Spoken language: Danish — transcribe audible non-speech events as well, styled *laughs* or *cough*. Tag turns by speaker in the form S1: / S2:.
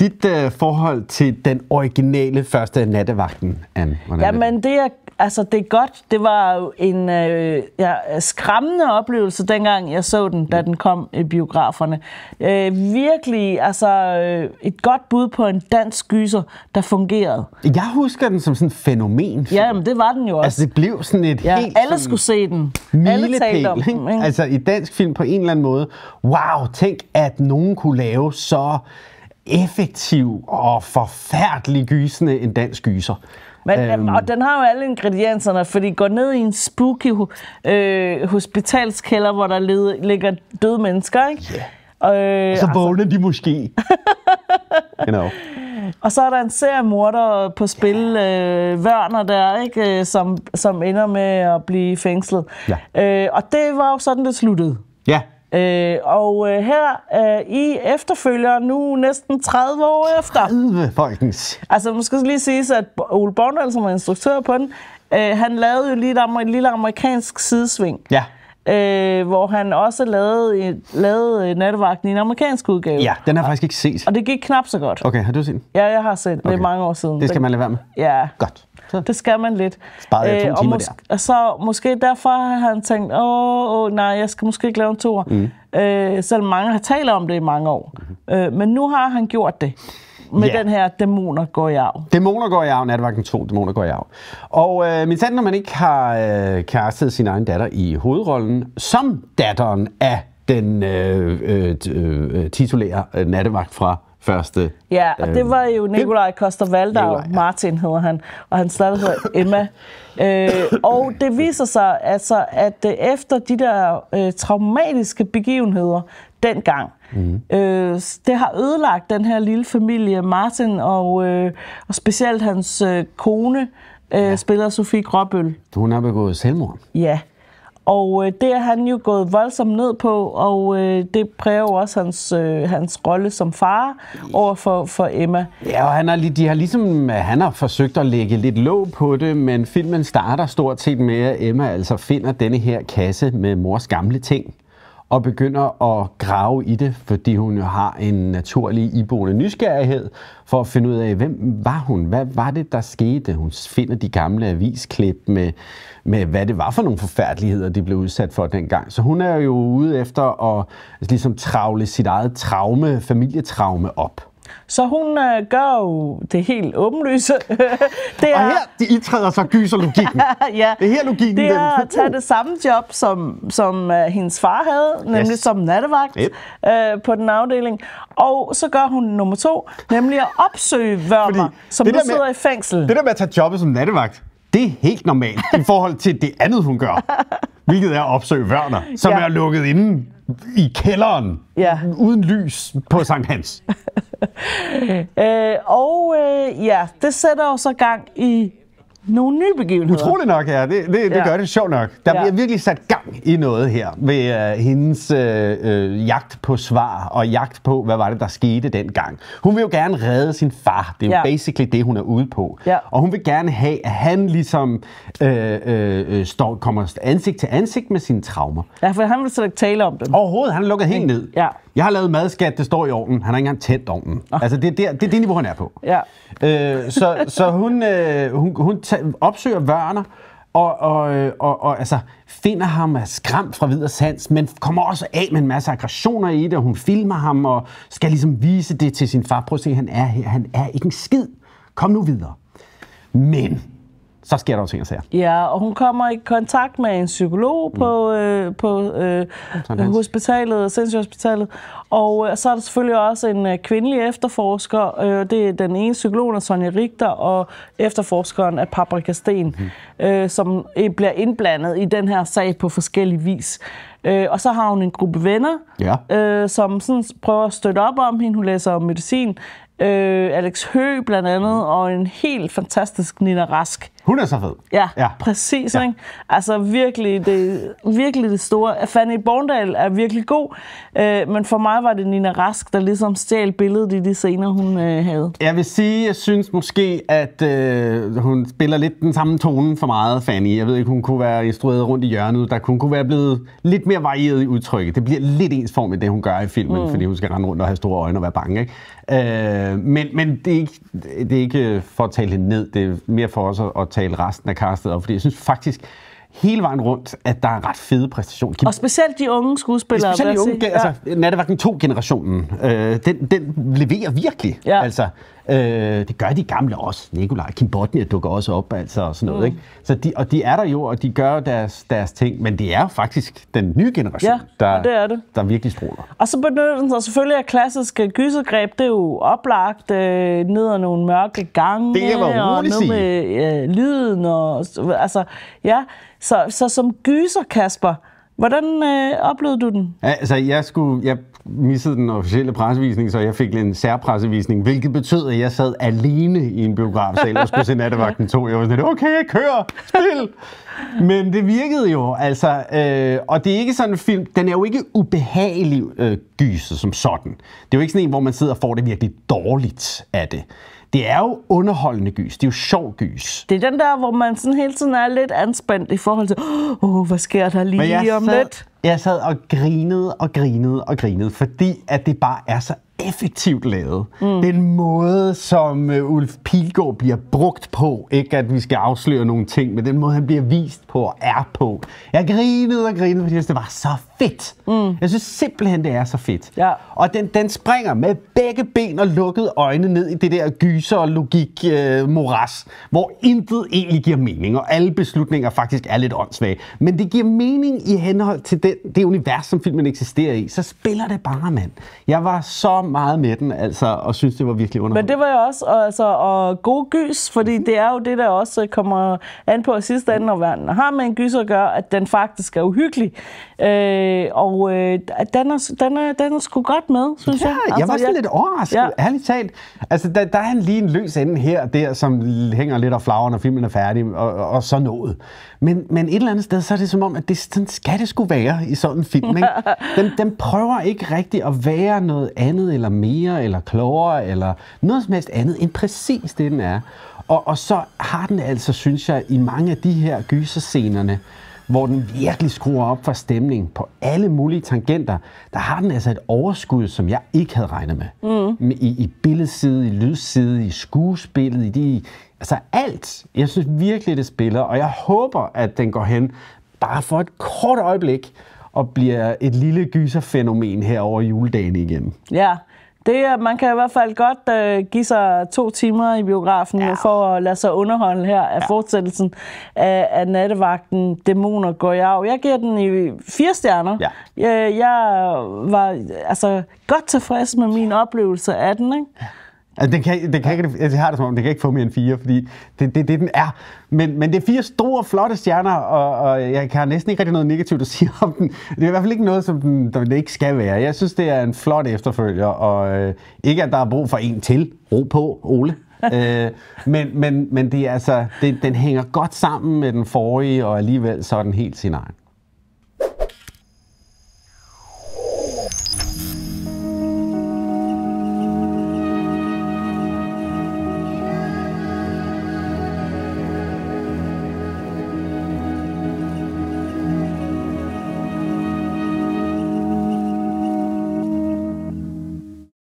S1: Dit øh, forhold til den originale første nattevagten, Anne? Jamen,
S2: det? det er, altså, det er godt. Det var jo en øh, ja, skræmmende oplevelse, dengang jeg så den, da den kom i biograferne. Øh, virkelig, altså, øh, et godt bud på en dansk gyser,
S1: der fungerede. Jeg husker den som sådan et fænomen. Ja, men det var den jo også. Altså, det blev sådan et ja, helt... alle skulle
S2: se den. Alle talte om den. Ikke?
S1: Altså, i dansk film på en eller anden måde. Wow, tænk, at nogen kunne lave så effektiv og forfærdelig gysende en dansk gyser. Men, øhm. Øh, og
S2: den har jo alle ingredienserne, fordi går ned i en spooky øh, hospitalskælder, hvor der led, ligger døde mennesker, ikke? Yeah. Og, øh, og så altså-
S1: vågner altså. de måske. *laughs* you know.
S2: Og så er der en serie morder på spil, yeah. øh, Værner der, ikke? Øh, som, som ender med at blive fængslet. Yeah. Øh, og det var jo sådan, det sluttede. Ja. Yeah. Øh, og øh, her øh, i efterfølger nu næsten 30 år efter. 30
S1: folkens.
S2: Altså, man skal lige sige, at Ole Borndahl, som er instruktør på den, øh, han lavede jo lige et, et lille amerikansk sidesving. Ja. Øh, hvor han også lavede, lavede øh, nattevagten i en amerikansk udgave. Ja,
S1: den har jeg faktisk ikke set.
S2: Og det gik knap så godt. Okay, har du set den? Ja, jeg har set den. Okay. Det er mange år siden. Det skal man lade være med? Ja. Godt. Det skal man lidt. Sparer jeg øh, to og timer mås- der. Og så måske derfor har han tænkt, åh, åh nej, jeg skal måske ikke lave en tour. Mm. Øh, selvom mange har talt om det i mange år. Mm. Øh, men nu har han gjort det med yeah. den her Dæmoner går
S1: i arv. Dæmoner går i arv, natvagten 2, Dæmoner går i arv. Og øh, min sand, når man ikke har øh, kastet sin egen datter i hovedrollen, som datteren af den øh, øh, øh, øh titulære øh, nattevagt fra første...
S2: Ja, og øh, det var jo Nikolaj koster valdau ja. Martin hedder han, og han stadig hedder Emma. *laughs* øh, og det viser sig altså, at øh, efter de der øh, traumatiske begivenheder dengang, Mm. Øh, det har ødelagt den her lille familie, Martin og, øh, og specielt hans øh, kone, øh, ja. spiller Sofie Gråbøl.
S1: Hun har begået selvmord.
S2: Ja, og øh, det er han jo gået voldsomt ned på, og øh, det præger jo også hans, øh, hans rolle som far over for, for Emma.
S1: Ja, og han har, de har ligesom, øh, han har forsøgt at lægge lidt låg på det, men filmen starter stort set med, at Emma altså finder denne her kasse med mors gamle ting og begynder at grave i det, fordi hun jo har en naturlig iboende nysgerrighed for at finde ud af, hvem var hun? Hvad var det, der skete? Hun finder de gamle avisklip med, med hvad det var for nogle forfærdeligheder, de blev udsat for dengang. Så hun er jo ude efter at altså, ligesom travle sit eget traume, familietraume op. Så
S2: hun øh, gør jo det helt åbenlyse. *laughs* det er, og her de indtræder så gyserlogikken. *laughs* ja, det er her logikken. Det er den. at tage det samme job, som, som øh, hendes far havde, nemlig yes. som nattevagt yep. øh, på den afdeling. Og så gør hun nummer to, nemlig at opsøge vørmer, Fordi som nu sidder med, i
S1: fængsel. Det der med at tage jobbet som nattevagt, det er helt normalt i forhold til det andet, hun gør. *laughs* Hvilket er at opsøge vørner, som ja. er lukket inde i kælderen, ja. uden lys på Sankt Hans
S2: øh, og øh, ja, det sætter jo så gang i nogle nye begivenheder. Utroligt nok,
S1: ja. Det, det, det ja. gør det sjovt nok. Der ja. bliver virkelig sat gang i noget her ved øh, hendes øh, øh, jagt på svar og jagt på, hvad var det, der skete dengang. Hun vil jo gerne redde sin far. Det er ja. jo basically det, hun er ude på. Ja. Og hun vil gerne have, at han ligesom øh, øh, øh, står, kommer ansigt til ansigt med sine traumer. Ja, for han vil slet ikke tale om dem. Overhovedet. Han er lukket helt ned. Ja. Jeg har lavet madskat, det står i ovnen. Han har ikke engang tændt ovnen. Oh. Altså, det, det, det er det niveau, han er på. Ja. Øh, så, så hun, øh, hun, hun tager, opsøger Werner, og, og, øh, og, og altså, finder ham af skræmt fra videre sans, men kommer også af med en masse aggressioner i det, og hun filmer ham og skal ligesom vise det til sin far. Prøv at se, han er her. Han er ikke en skid. Kom nu videre. Men så sker der jo ting at sige.
S2: Ja, og hun kommer i kontakt med en psykolog mm. på, øh, på øh, hospitalet, sindssygehospitalet. Og øh, så er der selvfølgelig også en øh, kvindelig efterforsker. Øh, det er den ene psykolog, der Sonja Richter, og efterforskeren af Paprika Sten, mm. øh, som bliver indblandet i den her sag på forskellig vis. Øh, og så har hun en gruppe venner, ja. øh, som sådan prøver at støtte op om hende. Hun læser om medicin. Øh, Alex Hø blandt andet, og en helt fantastisk Nina Rask hun er så fed. Ja, ja. præcis. Ja. Ikke? Altså virkelig det, virkelig det store. Fanny Borndal er virkelig god, øh, men for mig var det Nina Rask, der ligesom stjal billedet i de scener, hun øh, havde.
S1: Jeg vil sige, jeg synes måske, at øh, hun spiller lidt den samme tone for meget, Fanny. Jeg ved ikke, hun kunne være instrueret rundt i hjørnet, der kunne, kunne være blevet lidt mere varieret i udtrykket. Det bliver lidt ensformigt, det hun gør i filmen, mm. fordi hun skal rende rundt og have store øjne og være bange. Ikke? Øh, men men det, er ikke, det er ikke for at tale hende ned, det er mere for os at, at tale resten af castet op, fordi jeg synes faktisk, hele vejen rundt, at der er ret fede præstationer. Kim...
S2: Og specielt de unge skuespillere. specielt de unge, altså, ja.
S1: altså Nattevagten 2-generationen, øh, den, den leverer virkelig. Ja. Altså, Øh, det gør de gamle også. Nikolaj Kim Botnia dukker også op, altså og sådan noget. Mm. Ikke? Så de, og de er der jo, og de gør deres, deres ting, men det er faktisk den nye generation, ja, der, det er det. der virkelig stråler.
S2: Og så benytter den sig selvfølgelig af klassiske gysergreb. Det er jo oplagt øh, ned ad nogle mørke gange. Det er jo og noget med øh, lyden. Og, altså, ja. så, så som gyser, Kasper, Hvordan øh, oplevede du den?
S1: Altså, jeg, skulle, jeg missede den officielle pressevisning, så jeg fik en særpressevisning, hvilket betød, at jeg sad alene i en biografsal og skulle se Nattevagten 2. Jeg var sådan, okay, jeg kører, spil! Men det virkede jo, altså. Øh, og det er ikke sådan en film, den er jo ikke ubehagelig øh, gyset som sådan. Det er jo ikke sådan en, hvor man sidder og får det virkelig dårligt af det. Det er jo underholdende gys. Det er jo sjov gys.
S2: Det er den der, hvor man sådan hele tiden er lidt anspændt i forhold til, åh, oh, hvad sker der lige om sad, lidt?
S1: Jeg sad og grinede og grinede og grinede, fordi at det bare er så effektivt lavet. Mm. Den måde, som øh, Ulf Pilgaard bliver brugt på, ikke at vi skal afsløre nogle ting, men den måde, han bliver vist på og er på. Jeg grinede og grinede, fordi det var så fedt. Mm. Jeg synes simpelthen, det er så fedt. Ja. Og den, den springer med begge ben og lukkede øjne ned i det der gyser og logik øh, moras, hvor intet egentlig giver mening, og alle beslutninger faktisk er lidt åndssvage. Men det giver mening i henhold til den, det univers, som filmen eksisterer i. Så spiller det bare, mand. Jeg var så meget med den, altså, og synes, det var virkelig underholdende. Men det var jeg også, og, altså, og
S2: god gys, fordi mhm. det er jo det, der også kommer an på sidste ende, når man har med en gys at gøre, at den faktisk er uhyggelig. Øh, og øh, den, er, den, er, den er sgu godt med, synes ja, jeg. Altså, jeg var altså, sådan lidt overrasket, ja.
S1: ærligt talt. Altså, der, der er lige en løs ende her og der, som hænger lidt af flagrer, når filmen er færdig, og, og så noget. Men, men et eller andet sted, så er det som om, at det, sådan skal det skulle være i sådan en film. Ikke? *laughs* Den, den prøver ikke rigtig at være noget andet eller mere, eller klogere, eller noget som helst andet end præcis det, den er. Og, og så har den altså, synes jeg, i mange af de her gyserscenerne, hvor den virkelig skruer op for stemning på alle mulige tangenter, der har den altså et overskud, som jeg ikke havde regnet med. Mm. I, I billedside, i lydside, i skuespillet, i de... Altså alt. Jeg synes virkelig, det spiller, og jeg håber, at den går hen bare for et kort øjeblik og bliver et lille gyserfænomen her over juledagen igen.
S2: Ja, det, man kan i hvert fald godt øh, give sig to timer i biografen ja. for at lade sig underholde her af ja. fortsættelsen af, af nattevagten Dæmoner går i af. Jeg giver den i fire stjerner. Ja. Jeg, øh, jeg var altså godt tilfreds med min oplevelse af den. Ikke? Ja.
S1: Altså, den, kan, den kan ikke, altså, jeg har det som om, den kan ikke få mere end fire, fordi det, det, det den er. Men, men det er fire store, flotte stjerner, og, og jeg kan næsten ikke rigtig noget negativt at *laughs* sige om den. Det er i hvert fald ikke noget, som den, der, det ikke skal være. Jeg synes, det er en flot efterfølger, og øh, ikke at der er brug for en til. Ro på, Ole. *laughs* øh, men, men, men det er altså, det, den hænger godt sammen med den forrige, og alligevel så er den helt sin egen.